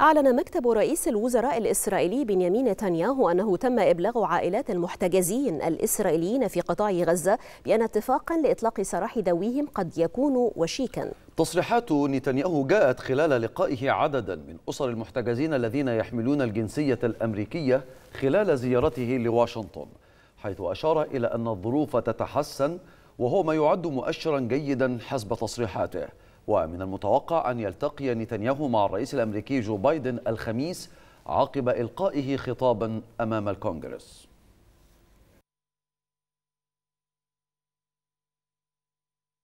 أعلن مكتب رئيس الوزراء الإسرائيلي بنيامين نتنياهو أنه تم إبلاغ عائلات المحتجزين الإسرائيليين في قطاع غزة بأن اتفاقا لإطلاق سراح ذويهم قد يكون وشيكا تصريحات نتنياهو جاءت خلال لقائه عددا من أسر المحتجزين الذين يحملون الجنسية الأمريكية خلال زيارته لواشنطن حيث أشار إلى أن الظروف تتحسن وهو ما يعد مؤشرا جيدا حسب تصريحاته ومن المتوقع أن يلتقي نتنياهو مع الرئيس الأمريكي جو بايدن الخميس عقب إلقائه خطابا أمام الكونغرس